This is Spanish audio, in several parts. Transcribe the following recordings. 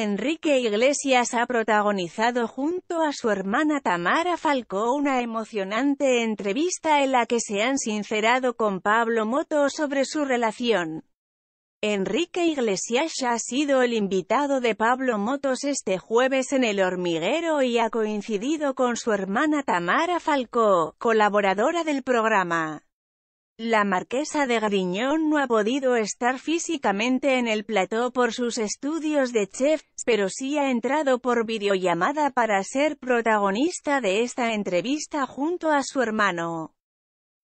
Enrique Iglesias ha protagonizado junto a su hermana Tamara Falcó una emocionante entrevista en la que se han sincerado con Pablo Motos sobre su relación. Enrique Iglesias ha sido el invitado de Pablo Motos este jueves en El Hormiguero y ha coincidido con su hermana Tamara Falcó, colaboradora del programa. La marquesa de Griñón no ha podido estar físicamente en el plató por sus estudios de chef, pero sí ha entrado por videollamada para ser protagonista de esta entrevista junto a su hermano.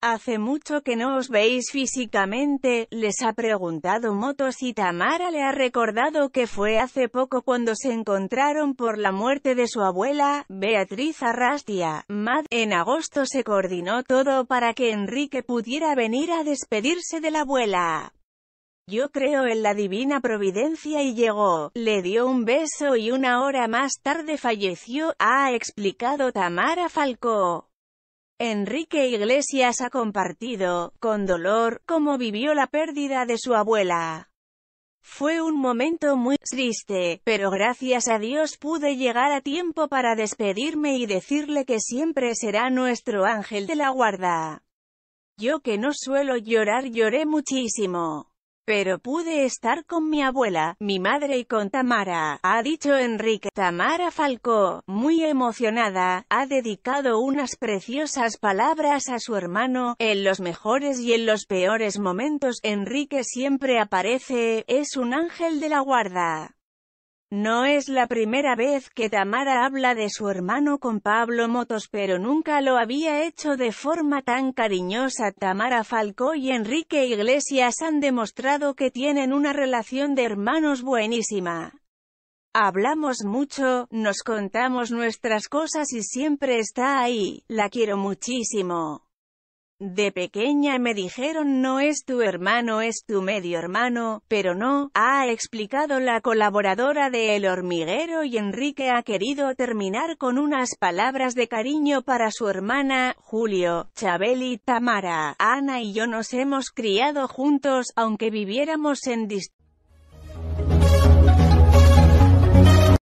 Hace mucho que no os veis físicamente, les ha preguntado Motos y Tamara le ha recordado que fue hace poco cuando se encontraron por la muerte de su abuela, Beatriz Arrastia, Mad. En agosto se coordinó todo para que Enrique pudiera venir a despedirse de la abuela. Yo creo en la divina providencia y llegó, le dio un beso y una hora más tarde falleció, ha explicado Tamara Falcó. Enrique Iglesias ha compartido, con dolor, cómo vivió la pérdida de su abuela. Fue un momento muy triste, pero gracias a Dios pude llegar a tiempo para despedirme y decirle que siempre será nuestro ángel de la guarda. Yo que no suelo llorar lloré muchísimo. Pero pude estar con mi abuela, mi madre y con Tamara, ha dicho Enrique. Tamara Falcó, muy emocionada, ha dedicado unas preciosas palabras a su hermano, en los mejores y en los peores momentos, Enrique siempre aparece, es un ángel de la guarda. No es la primera vez que Tamara habla de su hermano con Pablo Motos pero nunca lo había hecho de forma tan cariñosa. Tamara Falcó y Enrique Iglesias han demostrado que tienen una relación de hermanos buenísima. Hablamos mucho, nos contamos nuestras cosas y siempre está ahí, la quiero muchísimo. De pequeña me dijeron no es tu hermano, es tu medio hermano, pero no, ha explicado la colaboradora de El Hormiguero y Enrique ha querido terminar con unas palabras de cariño para su hermana, Julio, Chabeli, Tamara. Ana y yo nos hemos criado juntos, aunque viviéramos en distintos